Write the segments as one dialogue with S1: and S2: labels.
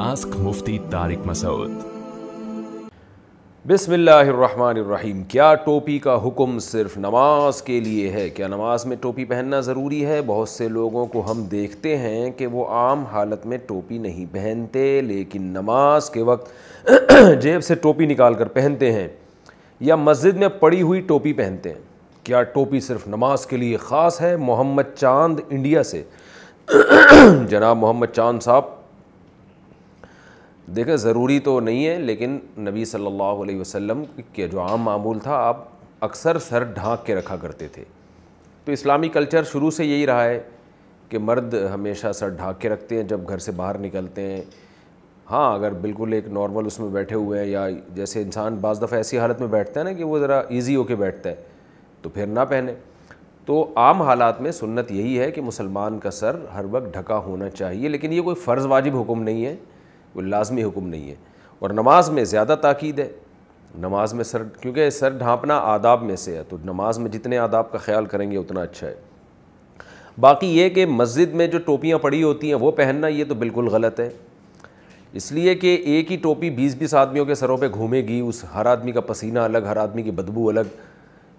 S1: ask मुफ्ती तारिक मसूद बिसमीम क्या टोपी का हुक्म सिर्फ नमाज के लिए है क्या नमाज में टोपी पहनना ज़रूरी है बहुत से लोगों को हम देखते हैं कि वो आम हालत में टोपी नहीं पहनते लेकिन नमाज के वक्त जेब से टोपी निकाल कर पहनते हैं या मस्जिद में पड़ी हुई टोपी पहनते हैं क्या टोपी सिर्फ नमाज के लिए ख़ास है मोहम्मद चांद इंडिया से जनाब मोहम्मद चांद साहब देखा ज़रूरी तो नहीं है लेकिन नबी सल्लल्लाहु अलैहि वसल्लम के जो आम मामूल था आप अक्सर सर ढाँक के रखा करते थे तो इस्लामी कल्चर शुरू से यही रहा है कि मर्द हमेशा सर ढाँक के रखते हैं जब घर से बाहर निकलते हैं हाँ अगर बिल्कुल एक नॉर्मल उसमें बैठे हुए हैं या जैसे इंसान बज़ दफ़ा ऐसी हालत में बैठता है ना कि वो ज़रा ईजी होके बैठता है तो फिर ना पहने तो आम हालात में सुन्नत यही है कि मुसलमान का सर हर वक्त ढका होना चाहिए लेकिन ये कोई फ़र्ज़ वाजिब हुक्म नहीं है कोई लाजमी हुक्म नहीं है और नमाज में ज़्यादा ताक़द है नमाज में सर क्योंकि सर ढाँपना आदाब में से है तो नमाज में जितने आदाब का ख्याल करेंगे उतना अच्छा है बाकी ये कि मस्जिद में जो टोपियाँ पड़ी होती हैं वो पहनना ये तो बिल्कुल गलत है इसलिए कि एक ही टोपी बीस बीस आदमियों के सरों पर घूमेगी उस हर आदमी का पसीना अलग हर आदमी की बदबू अलग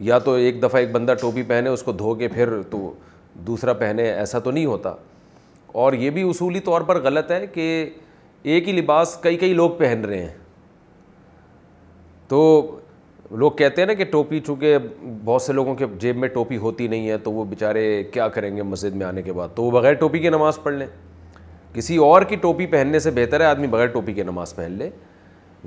S1: या तो एक दफ़ा एक बंदा टोपी पहने उसको धो के फिर तो दूसरा पहने ऐसा तो नहीं होता और ये भी उसूली तौर पर गलत है कि एक ही लिबास कई कई लोग पहन रहे हैं तो लोग कहते हैं ना कि टोपी चूँकि बहुत से लोगों के जेब में टोपी होती नहीं है तो वो बेचारे क्या करेंगे मस्जिद में आने के बाद तो वो बग़ैर टोपी की नमाज़ पढ़ लें किसी और की टोपी पहनने से बेहतर है आदमी बग़ैर टोपी की नमाज़ पहन ले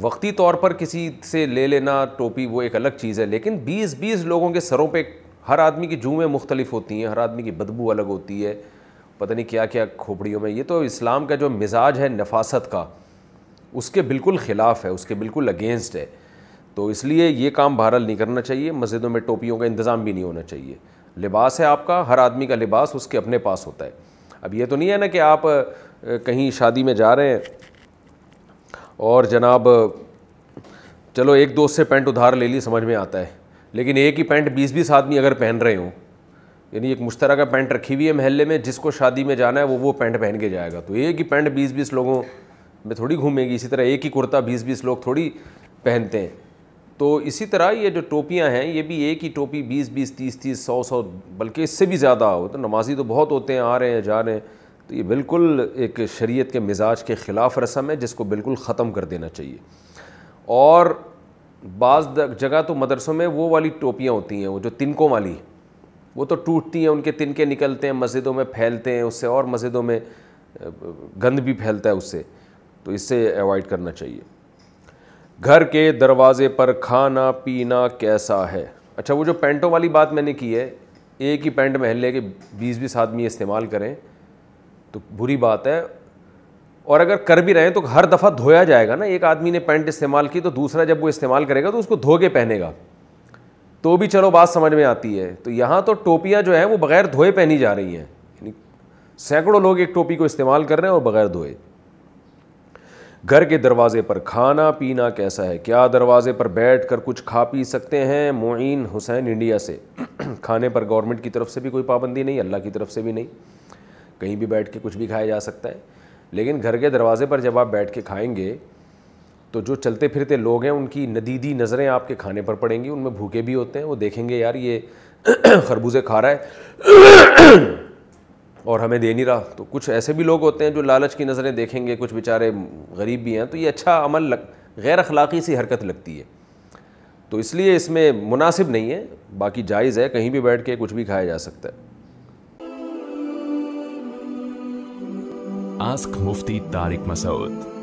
S1: वक्ती तौर पर किसी से ले लेना टोपी वो एक अलग चीज़ है लेकिन बीस बीस लोगों के सरों पर हर आदमी की जूमें मुख्तलिफ होती हैं हर आदमी की बदबू अलग होती है पता नहीं क्या क्या खोपड़ियों में ये तो इस्लाम का जो मिजाज है नफासत का उसके बिल्कुल ख़िलाफ़ है उसके बिल्कुल अगेंस्ट है तो इसलिए ये काम बहरहाल नहीं करना चाहिए मस्जिदों में टोपियों का इंतज़ाम भी नहीं होना चाहिए लिबास है आपका हर आदमी का लिबास उसके अपने पास होता है अब ये तो नहीं है ना कि आप कहीं शादी में जा रहे हैं और जनाब चलो एक दोस्त से पेंट उधार ले ली समझ में आता है लेकिन एक ही पेंट बीस बीस आदमी अगर पहन रहे हों यानी एक मुश्तरक पैंट रखी हुई है महल्ले में जिसको शादी में जाना है वो वो पैंट पहन के जाएगा तो एक ही पैंट बीस बीस लोगों में थोड़ी घूमेगी इसी तरह एक ही कुर्ता बीस बीस लोग थोड़ी पहनते हैं तो इसी तरह ये जो टोपियाँ हैं ये भी एक ही टोपी बीस बीस तीस तीस सौ सौ बल्कि इससे भी ज़्यादा हो तो नमाजी तो बहुत होते हैं आ रहे हैं जा रहे हैं तो ये बिल्कुल एक शरीयत के मिजाज के ख़िलाफ़ रस्म है जिसको बिल्कुल ख़त्म कर देना चाहिए और बाज़ जगह तो मदरसों में वो वाली टोपियाँ होती हैं वो जो तिनकों वाली वो तो टूटती हैं उनके तिनके निकलते हैं मस्जिदों में फैलते हैं उससे और मस्जिदों में गंद भी फैलता है उससे तो इससे अवॉइड करना चाहिए घर के दरवाजे पर खाना पीना कैसा है अच्छा वो जो पैंटों वाली बात मैंने की है एक ही पैंट महल के बीस बीस आदमी इस्तेमाल करें तो बुरी बात है और अगर कर भी रहे हैं तो हर दफ़ा धोया जाएगा ना एक आदमी ने पैंट इस्तेमाल की तो दूसरा जब वो इस्तेमाल करेगा तो उसको धो के पहनेगा तो भी चलो बात समझ में आती है तो यहाँ तो टोपियाँ जो हैं वो बग़ैर धोए पहनी जा रही हैं यानी सैकड़ों लोग एक टोपी को इस्तेमाल कर रहे हैं और बग़ैर धोए घर के दरवाजे पर खाना पीना कैसा है क्या दरवाजे पर बैठ कर कुछ खा पी सकते हैं मोइन हुसैन इंडिया से खाने पर गवर्नमेंट की तरफ से भी कोई पाबंदी नहीं अल्लाह की तरफ से भी नहीं कहीं भी बैठ के कुछ भी खाया जा सकता है लेकिन घर के दरवाजे पर जब आप बैठ के खाएंगे तो जो चलते फिरते लोग हैं उनकी नदीदी नज़रें आपके खाने पर पड़ेंगी उनमें भूखे भी होते हैं वो देखेंगे यार ये खरबूजे खा रहा है और हमें दे नहीं रहा तो कुछ ऐसे भी लोग होते हैं जो लालच की नज़रें देखेंगे कुछ बेचारे गरीब भी हैं तो ये अच्छा अमल लग गैर अखलाक़ी सी हरकत लगती है तो इसलिए इसमें मुनासिब नहीं है बाकी जायज़ है कहीं भी बैठ के कुछ भी खाया जा सकता है आस्क मुफ्ती तारिक मसूद